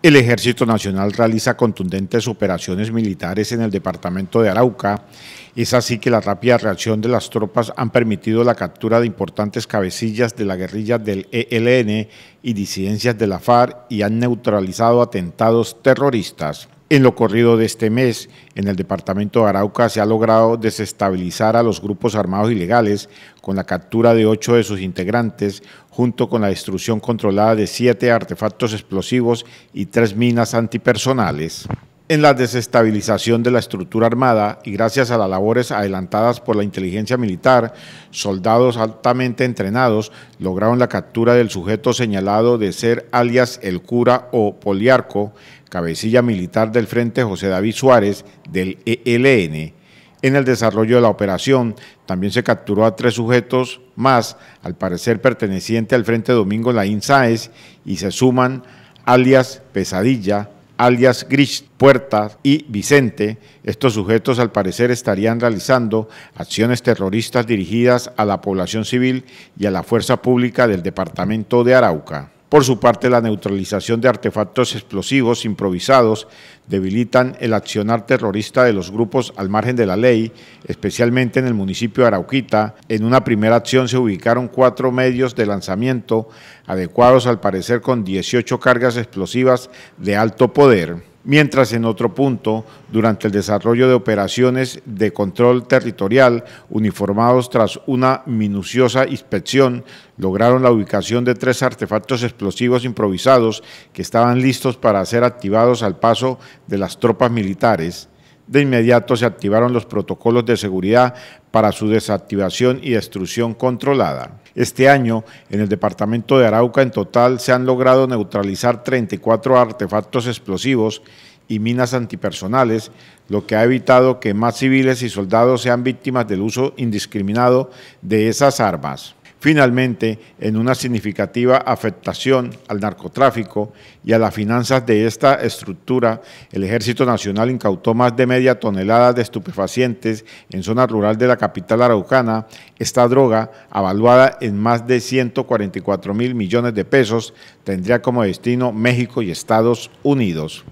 El Ejército Nacional realiza contundentes operaciones militares en el departamento de Arauca. Es así que la rápida reacción de las tropas han permitido la captura de importantes cabecillas de la guerrilla del ELN y disidencias de la FARC y han neutralizado atentados terroristas. En lo corrido de este mes, en el departamento de Arauca se ha logrado desestabilizar a los grupos armados ilegales con la captura de ocho de sus integrantes, junto con la destrucción controlada de siete artefactos explosivos y tres minas antipersonales en la desestabilización de la estructura armada y gracias a las labores adelantadas por la inteligencia militar, soldados altamente entrenados lograron la captura del sujeto señalado de ser alias el cura o poliarco, cabecilla militar del Frente José David Suárez del ELN. En el desarrollo de la operación también se capturó a tres sujetos más, al parecer perteneciente al Frente Domingo Laín Sáez, y se suman alias Pesadilla, alias Gris Puerta y Vicente, estos sujetos al parecer estarían realizando acciones terroristas dirigidas a la población civil y a la fuerza pública del departamento de Arauca. Por su parte, la neutralización de artefactos explosivos improvisados debilitan el accionar terrorista de los grupos al margen de la ley, especialmente en el municipio de Arauquita. En una primera acción se ubicaron cuatro medios de lanzamiento, adecuados al parecer con 18 cargas explosivas de alto poder mientras en otro punto, durante el desarrollo de operaciones de control territorial uniformados tras una minuciosa inspección, lograron la ubicación de tres artefactos explosivos improvisados que estaban listos para ser activados al paso de las tropas militares de inmediato se activaron los protocolos de seguridad para su desactivación y destrucción controlada. Este año, en el departamento de Arauca en total se han logrado neutralizar 34 artefactos explosivos y minas antipersonales, lo que ha evitado que más civiles y soldados sean víctimas del uso indiscriminado de esas armas finalmente en una significativa afectación al narcotráfico y a las finanzas de esta estructura, el Ejército Nacional incautó más de media tonelada de estupefacientes en zona rural de la capital araucana. Esta droga, avaluada en más de 144 mil millones de pesos, tendría como destino México y Estados Unidos.